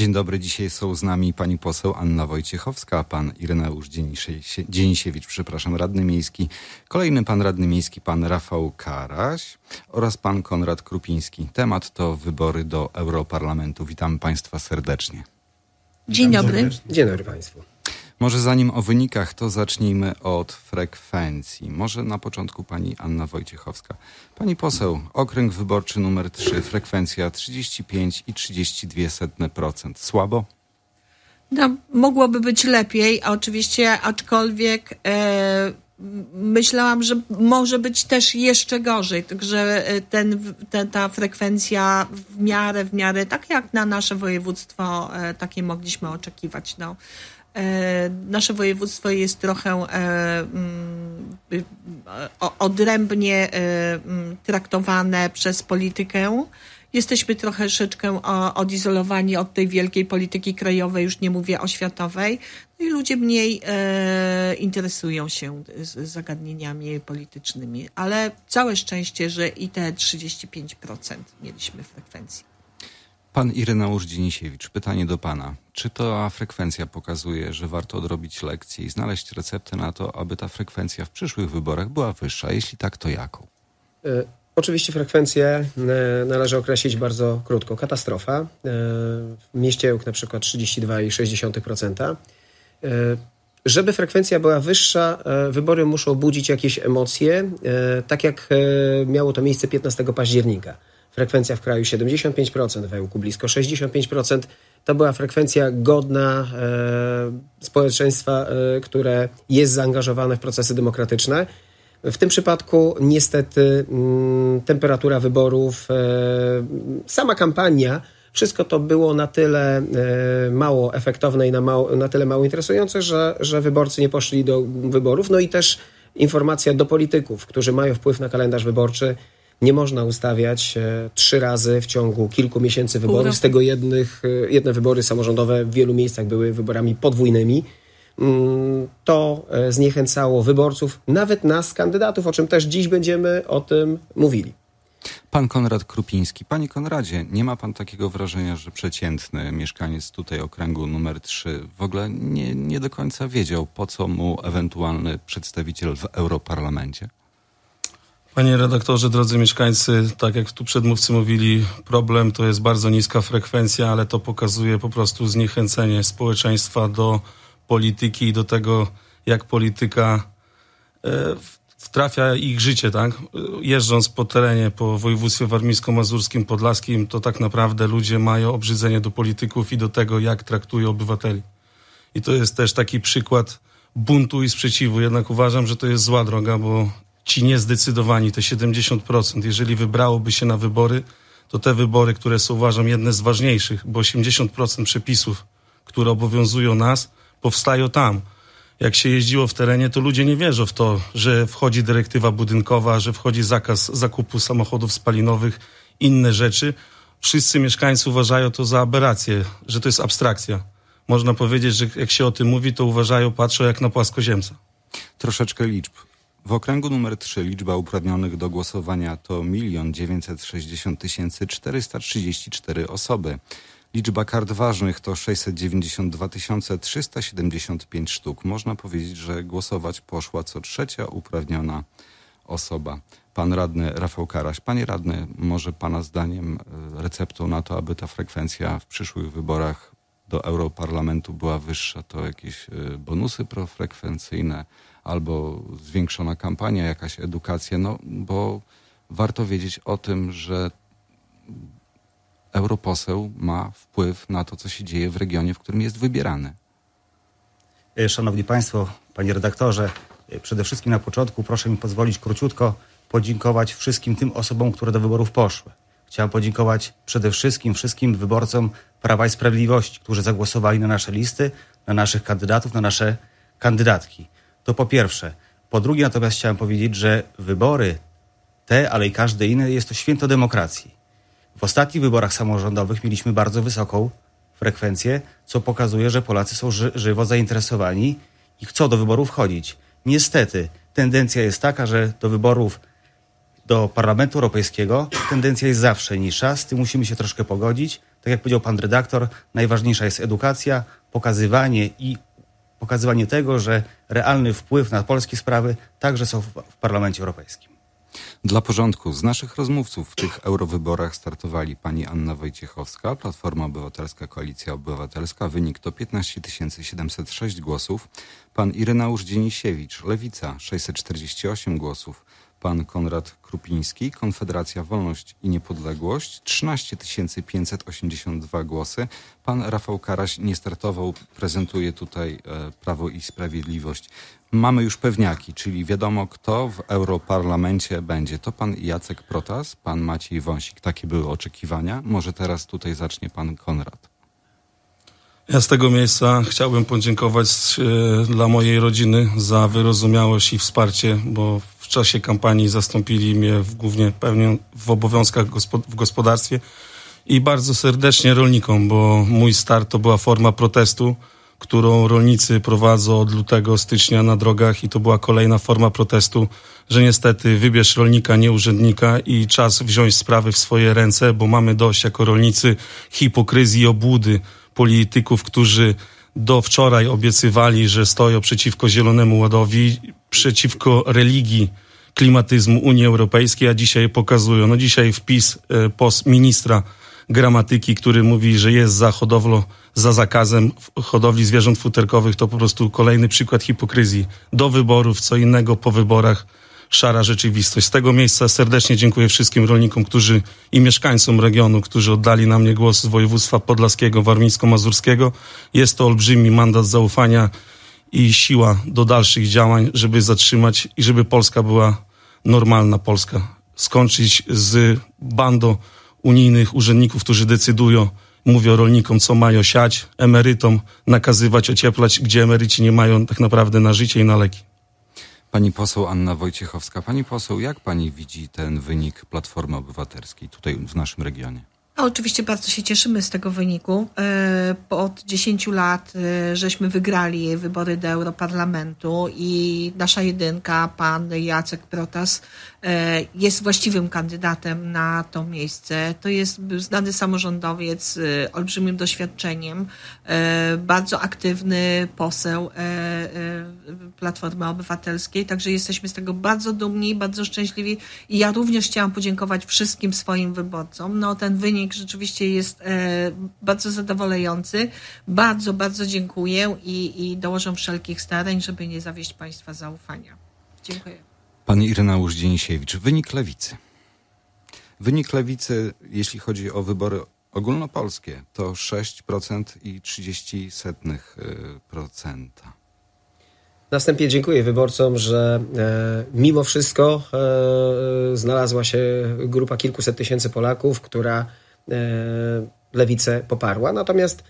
Dzień dobry, dzisiaj są z nami pani poseł Anna Wojciechowska, pan Ireneusz Dzienisiewicz, przepraszam, radny miejski, kolejny pan radny miejski, pan Rafał Karaś oraz pan Konrad Krupiński. Temat to wybory do Europarlamentu. Witam państwa serdecznie. Dzień dobry. Dzień dobry państwu. Może zanim o wynikach, to zacznijmy od frekwencji. Może na początku pani Anna Wojciechowska. Pani poseł, okręg wyborczy numer 3, frekwencja 35 i 32%. Słabo? No, mogłoby być lepiej, a oczywiście, aczkolwiek e, myślałam, że może być też jeszcze gorzej. Także e, ten, ta frekwencja w miarę, w miarę, tak jak na nasze województwo, e, takie mogliśmy oczekiwać. No. E, nasze województwo jest trochę e, mm, odrębnie e, mm, traktowane przez politykę. Jesteśmy troszeczkę odizolowani od tej wielkiej polityki krajowej, już nie mówię o światowej, no i ludzie mniej interesują się zagadnieniami politycznymi, ale całe szczęście, że i te 35% mieliśmy frekwencji. Pan Ireneusz Dzienisiewicz, pytanie do Pana. Czy ta frekwencja pokazuje, że warto odrobić lekcje i znaleźć receptę na to, aby ta frekwencja w przyszłych wyborach była wyższa? Jeśli tak, to jaką? E, oczywiście frekwencję e, należy określić bardzo krótko. Katastrofa. E, w mieście Ełk na przykład 32,6%. Żeby frekwencja była wyższa, wybory muszą budzić jakieś emocje, tak jak miało to miejsce 15 października frekwencja w kraju 75%, w Ełku blisko 65%. To była frekwencja godna e, społeczeństwa, e, które jest zaangażowane w procesy demokratyczne. W tym przypadku niestety m, mm, temperatura wyborów, e, sama kampania, wszystko to było na tyle e, mało efektowne i na, mało, na tyle mało interesujące, że, że wyborcy nie poszli do wyborów. No i też informacja do polityków, którzy mają wpływ na kalendarz wyborczy, nie można ustawiać e, trzy razy w ciągu kilku miesięcy wyborów. Z tego jednych, e, jedne wybory samorządowe w wielu miejscach były wyborami podwójnymi. Mm, to e, zniechęcało wyborców, nawet nas, kandydatów, o czym też dziś będziemy o tym mówili. Pan Konrad Krupiński. Panie Konradzie, nie ma pan takiego wrażenia, że przeciętny mieszkaniec tutaj okręgu numer 3 w ogóle nie, nie do końca wiedział, po co mu ewentualny przedstawiciel w Europarlamencie? Panie redaktorze, drodzy mieszkańcy, tak jak tu przedmówcy mówili, problem to jest bardzo niska frekwencja, ale to pokazuje po prostu zniechęcenie społeczeństwa do polityki i do tego, jak polityka e, trafia ich życie, tak? Jeżdżąc po terenie, po województwie warmińsko-mazurskim, podlaskim, to tak naprawdę ludzie mają obrzydzenie do polityków i do tego, jak traktują obywateli. I to jest też taki przykład buntu i sprzeciwu. Jednak uważam, że to jest zła droga, bo ci niezdecydowani, te 70%, jeżeli wybrałoby się na wybory, to te wybory, które są uważam jedne z ważniejszych, bo 80% przepisów, które obowiązują nas, powstają tam. Jak się jeździło w terenie, to ludzie nie wierzą w to, że wchodzi dyrektywa budynkowa, że wchodzi zakaz zakupu samochodów spalinowych, inne rzeczy. Wszyscy mieszkańcy uważają to za aberrację, że to jest abstrakcja. Można powiedzieć, że jak się o tym mówi, to uważają, patrzą jak na płaskoziemca. Troszeczkę liczb. W okręgu numer 3 liczba uprawnionych do głosowania to 1 960 434 osoby. Liczba kart ważnych to 692 375 sztuk. Można powiedzieć, że głosować poszła co trzecia uprawniona osoba. Pan radny Rafał Karaś. Panie radny, może pana zdaniem e, receptą na to, aby ta frekwencja w przyszłych wyborach do Europarlamentu była wyższa, to jakieś e, bonusy profrekwencyjne albo zwiększona kampania, jakaś edukacja, no bo warto wiedzieć o tym, że europoseł ma wpływ na to, co się dzieje w regionie, w którym jest wybierany. E, szanowni Państwo, Panie Redaktorze, e, przede wszystkim na początku proszę mi pozwolić króciutko podziękować wszystkim tym osobom, które do wyborów poszły. Chciałem podziękować przede wszystkim wszystkim wyborcom Prawa i Sprawiedliwości, którzy zagłosowali na nasze listy, na naszych kandydatów, na nasze kandydatki. To po pierwsze. Po drugie natomiast chciałem powiedzieć, że wybory te, ale i każde inne, jest to święto demokracji. W ostatnich wyborach samorządowych mieliśmy bardzo wysoką frekwencję, co pokazuje, że Polacy są ży żywo zainteresowani i chcą do wyborów chodzić. Niestety, tendencja jest taka, że do wyborów do Parlamentu Europejskiego tendencja jest zawsze niższa, z tym musimy się troszkę pogodzić. Tak jak powiedział pan redaktor, najważniejsza jest edukacja, pokazywanie i pokazywanie tego, że realny wpływ na polskie sprawy także są w Parlamencie Europejskim. Dla porządku, z naszych rozmówców w tych eurowyborach startowali pani Anna Wojciechowska, Platforma Obywatelska, Koalicja Obywatelska, wynik to 15 706 głosów, pan Irenausz Dzienisiewicz, Lewica 648 głosów, pan Konrad Krupiński, Konfederacja Wolność i Niepodległość 13 582 głosy. Pan Rafał Karaś nie startował, prezentuje tutaj e, Prawo i Sprawiedliwość. Mamy już pewniaki, czyli wiadomo kto w Europarlamencie będzie. To pan Jacek Protas, pan Maciej Wąsik. Takie były oczekiwania. Może teraz tutaj zacznie pan Konrad. Ja z tego miejsca chciałbym podziękować e, dla mojej rodziny za wyrozumiałość i wsparcie, bo czasie kampanii zastąpili mnie w, głównie pewnie w obowiązkach w gospodarstwie i bardzo serdecznie rolnikom, bo mój start to była forma protestu, którą rolnicy prowadzą od lutego, stycznia na drogach i to była kolejna forma protestu, że niestety wybierz rolnika, nie urzędnika i czas wziąć sprawy w swoje ręce, bo mamy dość jako rolnicy hipokryzji i obłudy polityków, którzy do wczoraj obiecywali, że stoją przeciwko Zielonemu Ładowi, przeciwko religii klimatyzmu Unii Europejskiej, a dzisiaj pokazują. No dzisiaj wpis e, pos ministra gramatyki, który mówi, że jest za hodowlą, za zakazem hodowli zwierząt futerkowych, to po prostu kolejny przykład hipokryzji. Do wyborów, co innego po wyborach, szara rzeczywistość. Z tego miejsca serdecznie dziękuję wszystkim rolnikom, którzy i mieszkańcom regionu, którzy oddali na mnie głos z województwa podlaskiego, warmińsko-mazurskiego. Jest to olbrzymi mandat zaufania i siła do dalszych działań, żeby zatrzymać i żeby Polska była normalna Polska. Skończyć z bandą unijnych urzędników, którzy decydują, mówią rolnikom, co mają siać, emerytom nakazywać ocieplać, gdzie emeryci nie mają tak naprawdę na życie i na leki. Pani poseł Anna Wojciechowska, pani poseł, jak pani widzi ten wynik Platformy Obywatelskiej tutaj w naszym regionie? No, oczywiście bardzo się cieszymy z tego wyniku. E, po od 10 lat e, żeśmy wygrali wybory do Europarlamentu i nasza jedynka, pan Jacek Protas, E, jest właściwym kandydatem na to miejsce. To jest znany samorządowiec, olbrzymim doświadczeniem, e, bardzo aktywny poseł e, Platformy Obywatelskiej, także jesteśmy z tego bardzo dumni, bardzo szczęśliwi i ja również chciałam podziękować wszystkim swoim wyborcom. No ten wynik rzeczywiście jest bardzo zadowalający. Bardzo, bardzo dziękuję i, i dołożę wszelkich starań, żeby nie zawieść Państwa zaufania. Dziękuję. Pani Irena Łóżdzienisiewicz, wynik lewicy. Wynik lewicy, jeśli chodzi o wybory ogólnopolskie, to 6% i 30%. E, procenta. Następnie dziękuję wyborcom, że e, mimo wszystko e, znalazła się grupa kilkuset tysięcy Polaków, która lewicę poparła. Natomiast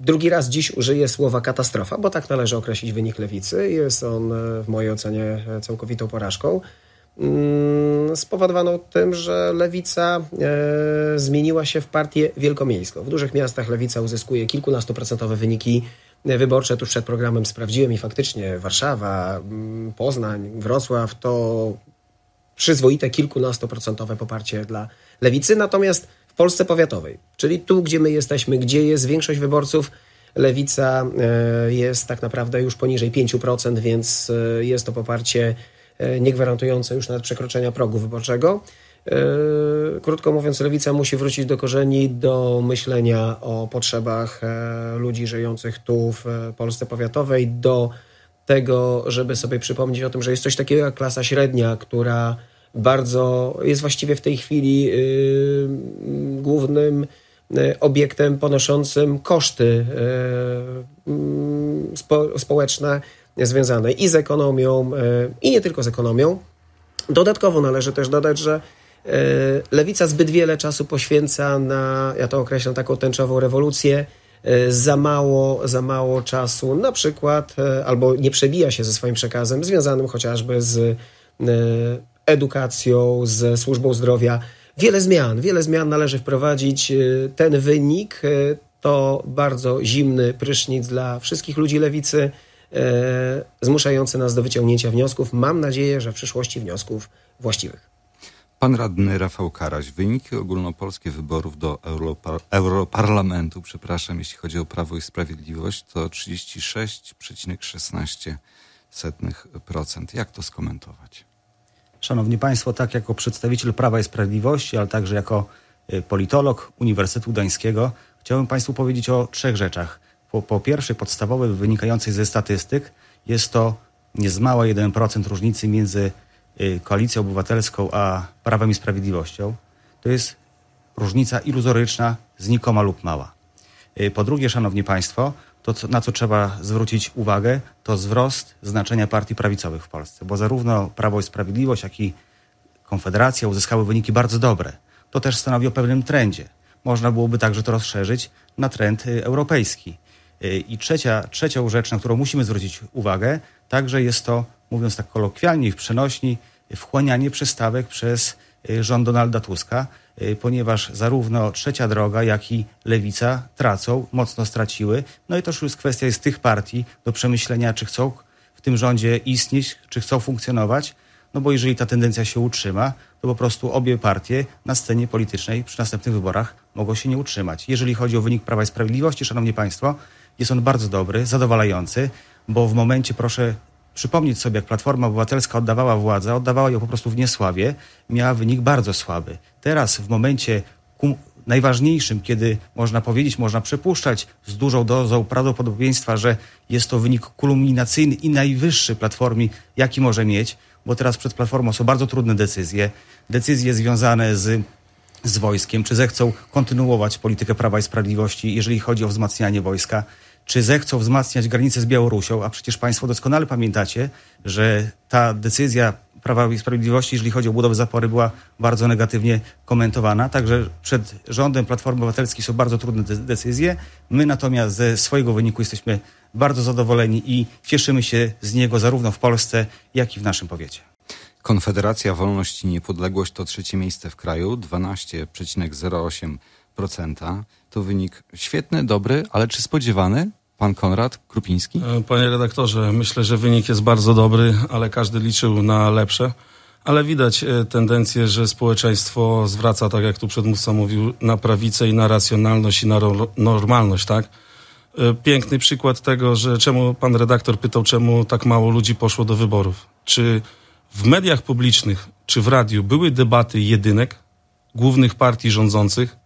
Drugi raz dziś użyję słowa katastrofa, bo tak należy określić wynik lewicy. Jest on e, w mojej ocenie e, całkowitą porażką. Mm, spowodowano tym, że lewica e, zmieniła się w partię wielkomiejską. W dużych miastach lewica uzyskuje kilkunastoprocentowe wyniki wyborcze. Tuż przed programem sprawdziłem i faktycznie Warszawa, mm, Poznań, Wrocław to przyzwoite kilkunastoprocentowe poparcie dla lewicy. Natomiast w Polsce powiatowej, czyli tu, gdzie my jesteśmy, gdzie jest większość wyborców, lewica e, jest tak naprawdę już poniżej 5%, więc e, jest to poparcie e, niegwarantujące już nawet przekroczenia progu wyborczego. Krótko mówiąc, lewica musi wrócić do korzeni, do myślenia o potrzebach ludzi żyjących tu w Polsce powiatowej, do tego, żeby sobie przypomnieć o tym, że jest coś takiego jak klasa średnia, która bardzo, jest właściwie w tej chwili y, głównym y, obiektem ponoszącym koszty y, społeczne związane i z ekonomią, i nie tylko z ekonomią. Dodatkowo należy też dodać, że lewica zbyt wiele czasu poświęca na, ja to określam, taką tęczową rewolucję, za mało, za mało czasu na przykład, albo nie przebija się ze swoim przekazem związanym chociażby z edukacją, z służbą zdrowia. Wiele zmian, wiele zmian należy wprowadzić. Y, ten wynik y, to bardzo zimny prysznic dla wszystkich ludzi lewicy, y, zmuszający nas do wyciągnięcia wniosków. Mam nadzieję, że w przyszłości wniosków właściwych. Pan radny Rafał Karaś, wyniki ogólnopolskie wyborów do Europar Europarlamentu, przepraszam, jeśli chodzi o Prawo i Sprawiedliwość, to 36,16%. Jak to skomentować? Szanowni Państwo, tak jako przedstawiciel Prawa i Sprawiedliwości, ale także jako y, politolog Uniwersytetu Gdańskiego, chciałbym Państwu powiedzieć o trzech rzeczach. Po, po pierwsze, podstawowe wynikający ze statystyk jest to niezmała 1% różnicy między y, Koalicją Obywatelską a Prawem i Sprawiedliwością. To jest różnica iluzoryczna, znikoma lub mała. Y, po drugie, Szanowni Państwo, to, na co trzeba zwrócić uwagę, to wzrost znaczenia partii prawicowych w Polsce, bo zarówno Prawo i Sprawiedliwość, jak i Konfederacja uzyskały wyniki bardzo dobre. To też stanowi o pewnym trendzie. Można byłoby także to rozszerzyć na trend y, europejski. Y, I trzecia, trzecią rzecz, na którą musimy zwrócić uwagę, także jest to, mówiąc tak kolokwialnie i w przenośni, wchłanianie przystawek przez rząd y, Donalda Tuska, y, ponieważ zarówno trzecia droga, jak i lewica tracą, mocno straciły. No i to już kwestia jest tych partii do przemyślenia, czy chcą w tym rządzie istnieć, czy chcą funkcjonować. No bo jeżeli ta tendencja się utrzyma, to po prostu obie partie na scenie politycznej przy następnych wyborach mogą się nie utrzymać. Jeżeli chodzi o wynik Prawa i Sprawiedliwości, Szanowni Państwo, jest on bardzo dobry, zadowalający, bo w momencie, proszę przypomnieć sobie, jak Platforma Obywatelska oddawała władzę, oddawała ją po prostu w niesławie, miała wynik bardzo słaby. Teraz, w momencie najważniejszym, kiedy można powiedzieć, można przypuszczać z dużą dozą prawdopodobieństwa, że jest to wynik kulminacyjny i najwyższy Platformy, jaki może mieć, bo teraz przed Platformą są bardzo trudne decyzje, decyzje związane z z wojskiem, czy zechcą kontynuować politykę Prawa i Sprawiedliwości, jeżeli chodzi o wzmacnianie wojska czy zechcą wzmacniać granice z Białorusią, a przecież Państwo doskonale pamiętacie, że ta decyzja Prawa i Sprawiedliwości, jeżeli chodzi o budowę zapory, była bardzo negatywnie komentowana. Także przed rządem Platformy Obywatelskiej są bardzo trudne decyzje. My natomiast ze swojego wyniku jesteśmy bardzo zadowoleni i cieszymy się z niego zarówno w Polsce, jak i w naszym powiecie. Konfederacja Wolność i Niepodległość to trzecie miejsce w kraju, 12,08 to wynik świetny, dobry, ale czy spodziewany? Pan Konrad Krupiński? E, panie redaktorze, myślę, że wynik jest bardzo dobry, ale każdy liczył na lepsze. Ale widać e, tendencję, że społeczeństwo zwraca, tak jak tu przedmówca mówił, na prawicę i na racjonalność i na normalność, tak? E, piękny przykład tego, że czemu pan redaktor pytał, czemu tak mało ludzi poszło do wyborów. Czy w mediach publicznych, czy w radiu były debaty jedynek, głównych partii rządzących,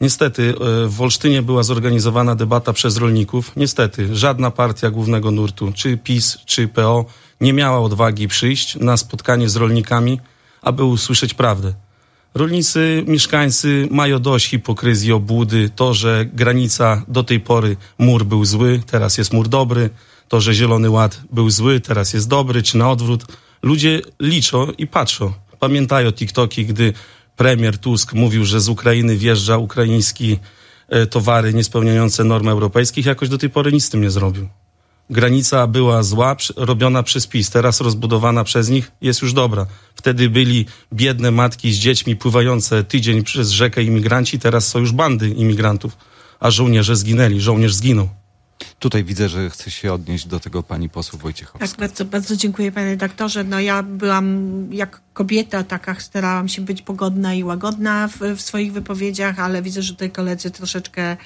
Niestety e, w Olsztynie była zorganizowana debata przez rolników. Niestety żadna partia głównego nurtu, czy PiS, czy PO, nie miała odwagi przyjść na spotkanie z rolnikami, aby usłyszeć prawdę. Rolnicy, mieszkańcy mają dość hipokryzji, obłudy, to, że granica do tej pory mur był zły, teraz jest mur dobry, to, że Zielony Ład był zły, teraz jest dobry, czy na odwrót. Ludzie liczą i patrzą. Pamiętają TikToki, gdy premier Tusk mówił, że z Ukrainy wjeżdża ukraiński e, towary niespełniające norm europejskich, jakoś do tej pory nic z tym nie zrobił. Granica była zła, robiona przez PiS, teraz rozbudowana przez nich, jest już dobra. Wtedy byli biedne matki z dziećmi pływające tydzień przez rzekę imigranci, teraz są już bandy imigrantów, a żołnierze zginęli, żołnierz zginął. Tutaj widzę, że chce się odnieść do tego pani poseł Wojciechowska. Tak, bardzo, bardzo dziękuję panie redaktorze. No ja byłam jak kobieta taka, starałam się być pogodna i łagodna w, w swoich wypowiedziach, ale widzę, że tutaj koledzy troszeczkę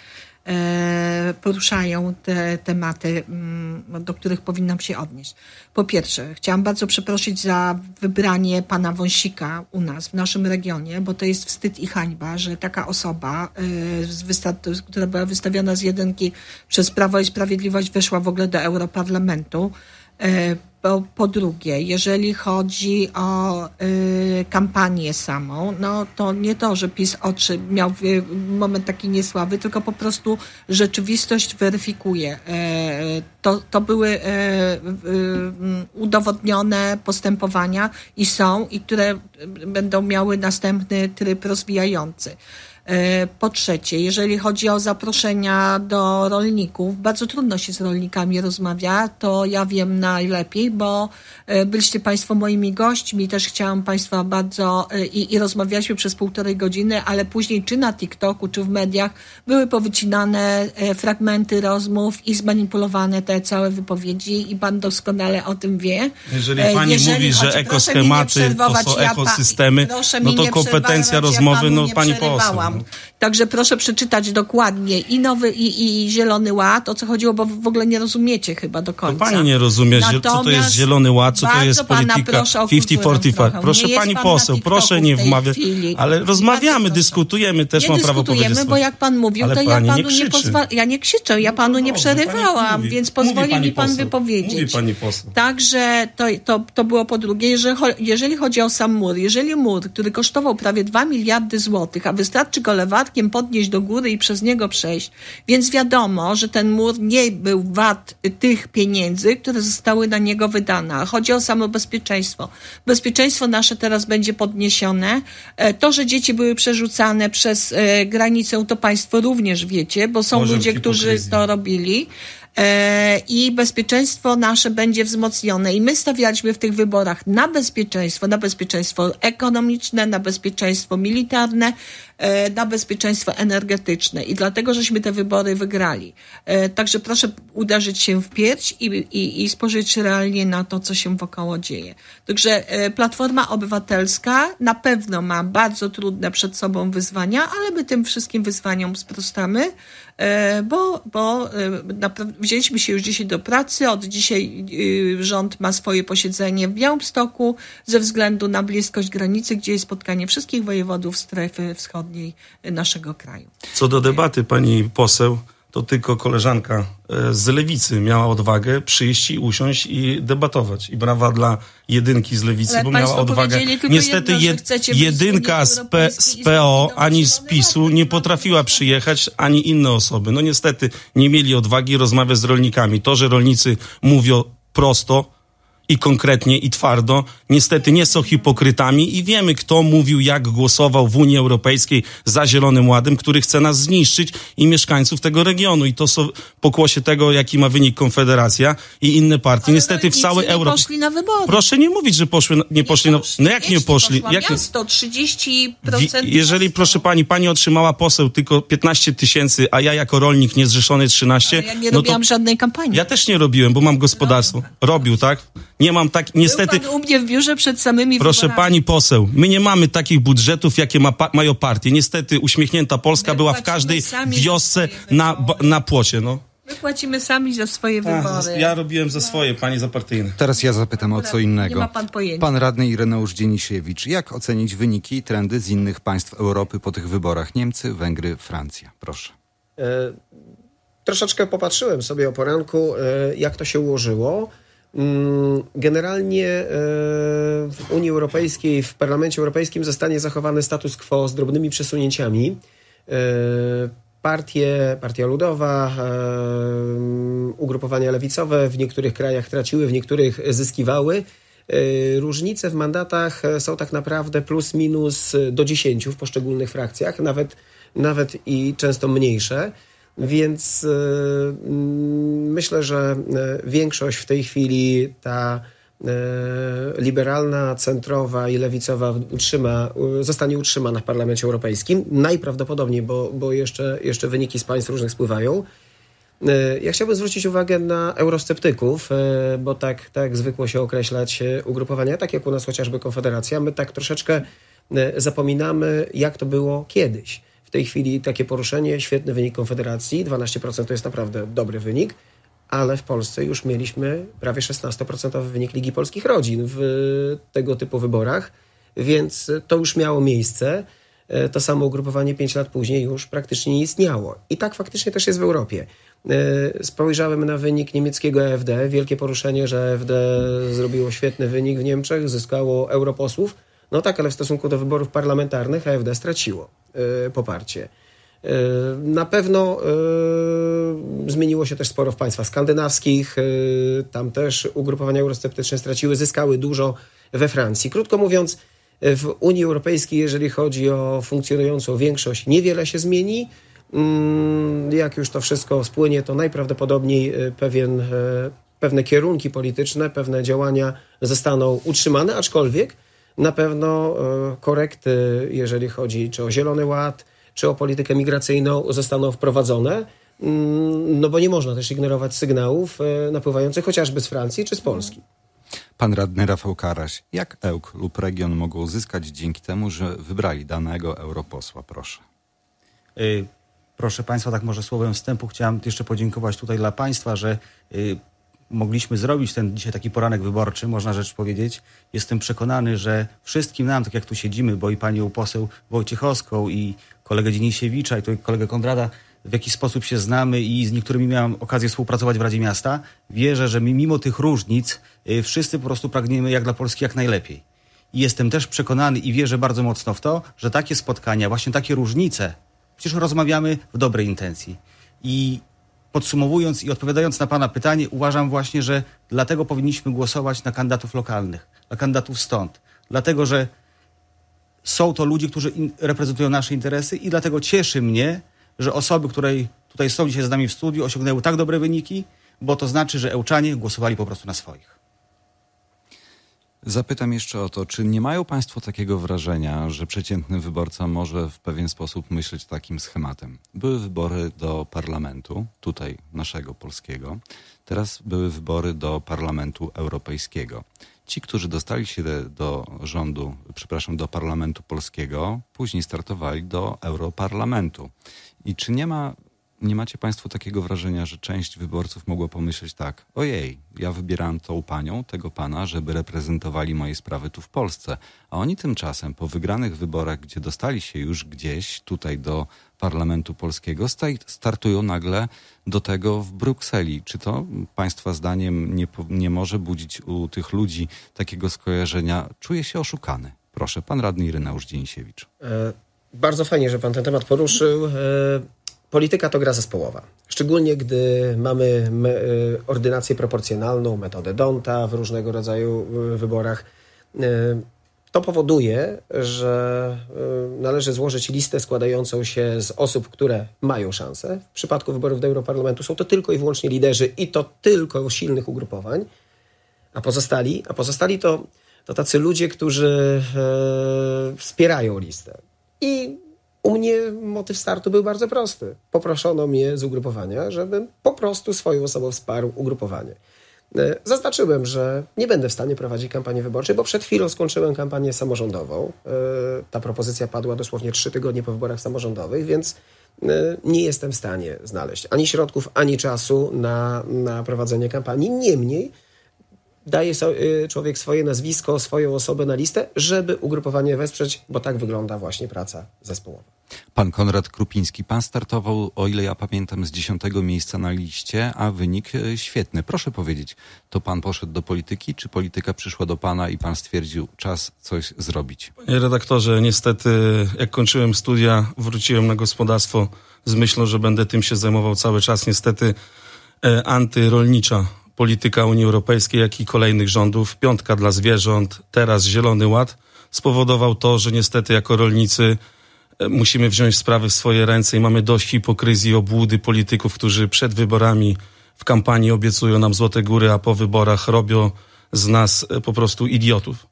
E, poruszają te tematy, mm, do których powinnam się odnieść. Po pierwsze, chciałam bardzo przeprosić za wybranie pana Wąsika u nas, w naszym regionie, bo to jest wstyd i hańba, że taka osoba, e, która była wystawiona z jedynki przez Prawo i Sprawiedliwość, weszła w ogóle do Europarlamentu e, po, po, drugie, jeżeli chodzi o y, kampanię samą, no to nie to, że PiS oczy miał y, moment taki niesławy, tylko po prostu rzeczywistość weryfikuje. Y, to, to były y, y, y, udowodnione postępowania i są, i które będą miały następny tryb rozwijający. E, po trzecie, jeżeli chodzi o zaproszenia do rolników, bardzo trudno się z rolnikami rozmawia, to ja wiem najlepiej, bo e, byliście Państwo moimi gośćmi, też chciałam Państwa bardzo e, i, i rozmawialiśmy przez półtorej godziny, ale później czy na TikToku, czy w mediach były powycinane fragmenty rozmów i zmanipulowane te całe wypowiedzi i Pan doskonale o tym wie. Jeżeli Pani jeżeli mówi, chodzi, że ekoschematy to są ja, ekosystemy, no to kompetencja rozmowy, ja no Pani poseł. Także proszę przeczytać dokładnie i nowy, i, i Zielony Ład, o co chodziło, bo w ogóle nie rozumiecie chyba do końca. To pani nie rozumie, Natomiast co to jest Zielony Ład, co to jest polityka 50-45. Proszę pani pan poseł, proszę nie wmawiać, ale rozmawiamy, dyskutujemy, też nie mam prawo powiedzieć. dyskutujemy, bo jak pan mówił, ale to ja panu nie, nie ja nie krzyczę, ja panu no, no nie przerywałam, więc pozwoli mi pan poseł. wypowiedzieć. Mówi pani poseł. Także to, to, to było po drugie, jeżeli, jeżeli chodzi o sam mur, jeżeli mur, który kosztował prawie 2 miliardy złotych, a wystarczy go go podnieść do góry i przez niego przejść. Więc wiadomo, że ten mur nie był wart tych pieniędzy, które zostały na niego wydane. chodzi o samo bezpieczeństwo. Bezpieczeństwo nasze teraz będzie podniesione. E, to, że dzieci były przerzucane przez e, granicę, to Państwo również wiecie, bo są Może ludzie, którzy to robili e, i bezpieczeństwo nasze będzie wzmocnione. I my stawialiśmy w tych wyborach na bezpieczeństwo, na bezpieczeństwo ekonomiczne, na bezpieczeństwo militarne, E, na bezpieczeństwo energetyczne i dlatego żeśmy te wybory wygrali. E, także proszę uderzyć się w pierś i, i, i spojrzeć realnie na to, co się wokoło dzieje. Także e, Platforma Obywatelska na pewno ma bardzo trudne przed sobą wyzwania, ale my tym wszystkim wyzwaniom sprostamy bo, bo wzięliśmy się już dzisiaj do pracy. Od dzisiaj y, rząd ma swoje posiedzenie w Białymstoku ze względu na bliskość granicy, gdzie jest spotkanie wszystkich wojewodów strefy wschodniej wschodniej e, naszego kraju. Co do debaty, pani poseł, to tylko koleżanka e, z lewicy miała odwagę przyjść i usiąść i debatować. I brawa dla jedynki z lewicy, Ale bo miała odwagę. Niestety jedno, jedynka z, P, z PO ani z PiSu nie potrafiła przyjechać, ani inne osoby. No niestety nie mieli odwagi rozmawiać z rolnikami. To, że rolnicy mówią prosto, i konkretnie i twardo. Niestety nie są hipokrytami i wiemy, kto mówił, jak głosował w Unii Europejskiej za Zielonym Ładem, który chce nas zniszczyć i mieszkańców tego regionu. I to są pokłosie tego, jaki ma wynik Konfederacja i inne partie. Ale niestety w całej Europie. poszli na wybory. Proszę nie mówić, że poszły, nie, nie poszli na No jak nie poszli? Poszła jak... Miasto, 30%. procent. Jeżeli, proszę pani, pani otrzymała poseł tylko 15 tysięcy, a ja jako rolnik niezrzeszony 13. Ale ja nie no robiłam to... żadnej kampanii. Ja też nie robiłem, bo mam gospodarstwo. Robił, tak? Nie mam tak, niestety... Był pan u mnie w biurze przed samymi Proszę pani poseł, my nie mamy takich budżetów, jakie ma, mają partie. Niestety uśmiechnięta Polska my była w każdej wiosce na, na płocie, no. My płacimy sami za swoje no, wybory. ja robiłem za swoje, pani za partyjne. Teraz ja zapytam o co innego. Nie ma pan pojęcia. Pan radny Ireneusz Dzienisiewicz, jak ocenić wyniki i trendy z innych państw Europy po tych wyborach? Niemcy, Węgry, Francja. Proszę. E, troszeczkę popatrzyłem sobie o poranku, e, jak to się ułożyło. Mm, generalnie e, w Unii Europejskiej, w Parlamencie Europejskim zostanie zachowany status quo z drobnymi przesunięciami. E, partie, Partia Ludowa, e, ugrupowania lewicowe w niektórych krajach traciły, w niektórych zyskiwały. Różnice w mandatach są tak naprawdę plus minus do 10 w poszczególnych frakcjach, nawet, nawet i często mniejsze. Więc e, myślę, że e, większość w tej chwili ta e, liberalna, centrowa i lewicowa utrzyma, zostanie utrzymana w Parlamencie Europejskim. Najprawdopodobniej, bo, bo jeszcze, jeszcze wyniki z państw różnych spływają. Ja chciałbym zwrócić uwagę na eurosceptyków, bo tak, tak zwykło się określać ugrupowania, tak jak u nas chociażby Konfederacja. My tak troszeczkę zapominamy, jak to było kiedyś. W tej chwili takie poruszenie, świetny wynik Konfederacji, 12% to jest naprawdę dobry wynik, ale w Polsce już mieliśmy prawie 16% wynik Ligi Polskich Rodzin w e, tego typu wyborach, więc to już miało miejsce. E, to samo ugrupowanie 5 lat później już praktycznie nie istniało. I tak faktycznie też jest w Europie. E, spojrzałem na wynik niemieckiego EFD. Wielkie poruszenie, że EFD zrobiło świetny wynik w Niemczech, zyskało europosłów no tak, ale w stosunku do wyborów parlamentarnych AfD straciło y, poparcie. Y, na pewno y, zmieniło się też sporo w państwach skandynawskich. Y, tam też ugrupowania eurosceptyczne straciły, zyskały dużo we Francji. Krótko mówiąc, w Unii Europejskiej, jeżeli chodzi o funkcjonującą większość, niewiele się zmieni. Mm, jak już to wszystko spłynie, to najprawdopodobniej y, pewien, pewne kierunki polityczne, pewne działania zostaną utrzymane, aczkolwiek na pewno e, korekty, jeżeli chodzi czy o Zielony Ład, czy o politykę migracyjną, zostaną wprowadzone. Mm, no bo nie można też ignorować sygnałów e, napływających chociażby z Francji czy z Polski. Pan radny Rafał Karaś, jak Ełk lub region mogą zyskać dzięki temu, że wybrali danego europosła? Proszę. E, proszę Państwa, tak może słowem wstępu chciałem jeszcze podziękować tutaj dla Państwa, że mogliśmy zrobić ten dzisiaj taki poranek wyborczy, można rzecz powiedzieć. Jestem przekonany, że wszystkim nam, tak jak tu siedzimy, bo i panią poseł Wojciechowską i kolegę Dzienisiewicza i tu kolegę Kondrada, w jaki sposób się znamy i z niektórymi miałem okazję współpracować w Radzie Miasta, wierzę, że mimo tych różnic y, wszyscy po prostu pragniemy jak dla Polski jak najlepiej. I jestem też przekonany i wierzę bardzo mocno w to, że takie spotkania, właśnie takie różnice, przecież rozmawiamy w dobrej intencji. I podsumowując i odpowiadając na Pana pytanie, uważam właśnie, że dlatego powinniśmy głosować na kandydatów lokalnych, na kandydatów stąd. Dlatego, że są to ludzie, którzy reprezentują nasze interesy i dlatego cieszy mnie, że osoby, które tutaj są dzisiaj z nami w studiu, osiągnęły tak dobre wyniki, bo to znaczy, że Ełczanie głosowali po prostu na swoich. Zapytam jeszcze o to, czy nie mają Państwo takiego wrażenia, że przeciętny wyborca może w pewien sposób myśleć takim schematem? Były wybory do parlamentu, tutaj naszego polskiego, teraz były wybory do parlamentu europejskiego. Ci, którzy dostali się do rządu, przepraszam, do parlamentu polskiego, później startowali do europarlamentu. I czy nie ma nie macie Państwo takiego wrażenia, że część wyborców mogła pomyśleć tak: ojej, ja wybieram tą panią, tego pana, żeby reprezentowali moje sprawy tu w Polsce. A oni tymczasem po wygranych wyborach, gdzie dostali się już gdzieś tutaj do parlamentu polskiego, startują nagle do tego w Brukseli. Czy to Państwa zdaniem nie, nie może budzić u tych ludzi takiego skojarzenia? Czuję się oszukany. Proszę, pan radny Ireneusz Dzienisiewicz. E, bardzo fajnie, że pan ten temat poruszył. E Polityka to gra zespołowa. Szczególnie gdy mamy y, ordynację proporcjonalną, metodę Donta w różnego rodzaju y, wyborach. Y, to powoduje, że należy złożyć listę składającą się z osób, które mają szansę. W przypadku wyborów do Europarlamentu są to tylko i wyłącznie liderzy i to tylko silnych ugrupowań, a pozostali, a pozostali to, to tacy ludzie, którzy e, wspierają listę. I u mnie motyw startu był bardzo prosty. Poproszono mnie z ugrupowania, żebym po prostu swoją osobą wsparł ugrupowanie. E, zaznaczyłem, że nie będę w stanie prowadzić kampanii wyborczej, bo przed chwilą skończyłem kampanię samorządową. E, ta propozycja padła dosłownie trzy tygodnie po wyborach samorządowych, więc e, nie jestem w stanie znaleźć ani środków, ani czasu na, na prowadzenie kampanii. Niemniej, daje y, człowiek swoje nazwisko, swoją osobę na listę, żeby ugrupowanie wesprzeć, bo tak wygląda właśnie praca zespołowa. Pan Konrad Krupiński, pan startował, o ile ja pamiętam, z dziesiątego miejsca na liście, a wynik y, świetny. Proszę powiedzieć, to pan poszedł do polityki, czy polityka przyszła do pana i pan stwierdził, czas coś zrobić? Panie redaktorze, niestety, jak kończyłem studia, wróciłem na gospodarstwo z myślą, że będę tym się zajmował cały czas. Niestety, e, antyrolnicza polityka Unii Europejskiej, jak i kolejnych rządów, piątka dla zwierząt, teraz Zielony Ład, spowodował to, że niestety jako rolnicy e, musimy wziąć sprawy w swoje ręce i mamy dość hipokryzji, obłudy polityków, którzy przed wyborami w kampanii obiecują nam złote góry, a po wyborach robią z nas e, po prostu idiotów.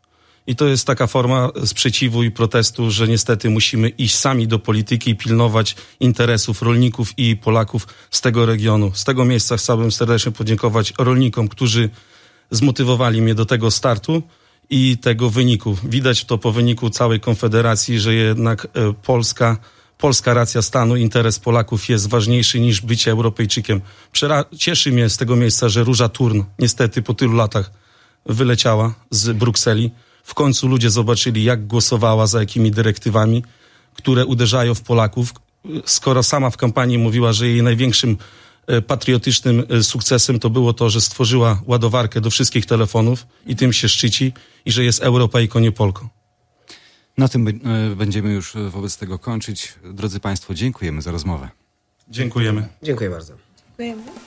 I to jest taka forma sprzeciwu i protestu, że niestety musimy iść sami do polityki i pilnować interesów rolników i Polaków z tego regionu. Z tego miejsca chciałbym serdecznie podziękować rolnikom, którzy zmotywowali mnie do tego startu i tego wyniku. Widać to po wyniku całej Konfederacji, że jednak e, Polska, polska racja stanu, interes Polaków jest ważniejszy niż bycie Europejczykiem. Przera cieszy mnie z tego miejsca, że Róża Turn niestety po tylu latach wyleciała z Brukseli. W końcu ludzie zobaczyli, jak głosowała, za jakimi dyrektywami, które uderzają w Polaków, skoro sama w kampanii mówiła, że jej największym e, patriotycznym e, sukcesem to było to, że stworzyła ładowarkę do wszystkich telefonów i tym się szczyci i że jest Europa i konie Polko. Na tym e, będziemy już wobec tego kończyć. Drodzy Państwo, dziękujemy za rozmowę. Dziękujemy. Dziękuję bardzo. Dziękujemy.